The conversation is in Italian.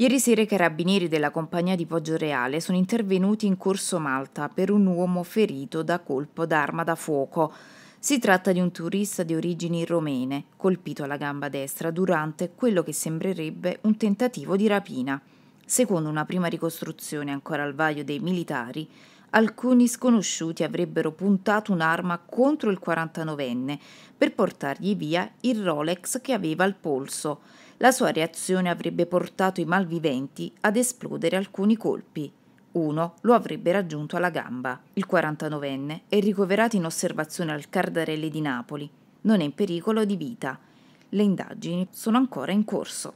Ieri sera i carabinieri della compagnia di Poggio Reale sono intervenuti in Corso Malta per un uomo ferito da colpo d'arma da fuoco. Si tratta di un turista di origini romene, colpito alla gamba destra durante quello che sembrerebbe un tentativo di rapina. Secondo una prima ricostruzione ancora al vaglio dei militari, alcuni sconosciuti avrebbero puntato un'arma contro il 49enne per portargli via il Rolex che aveva al polso. La sua reazione avrebbe portato i malviventi ad esplodere alcuni colpi. Uno lo avrebbe raggiunto alla gamba. Il 49enne è ricoverato in osservazione al Cardarelle di Napoli. Non è in pericolo di vita. Le indagini sono ancora in corso.